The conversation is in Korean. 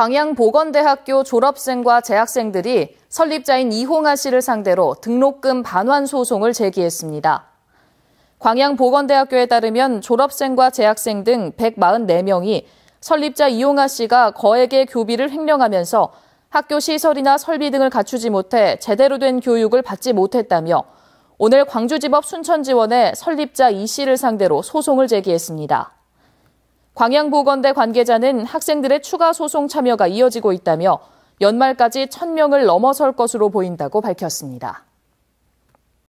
광양보건대학교 졸업생과 재학생들이 설립자인 이홍아 씨를 상대로 등록금 반환 소송을 제기했습니다. 광양보건대학교에 따르면 졸업생과 재학생 등 144명이 설립자 이홍아 씨가 거액의 교비를 횡령하면서 학교 시설이나 설비 등을 갖추지 못해 제대로 된 교육을 받지 못했다며 오늘 광주지법 순천지원에 설립자 이 씨를 상대로 소송을 제기했습니다. 광양보건대 관계자는 학생들의 추가 소송 참여가 이어지고 있다며 연말까지 1000명을 넘어설 것으로 보인다고 밝혔습니다.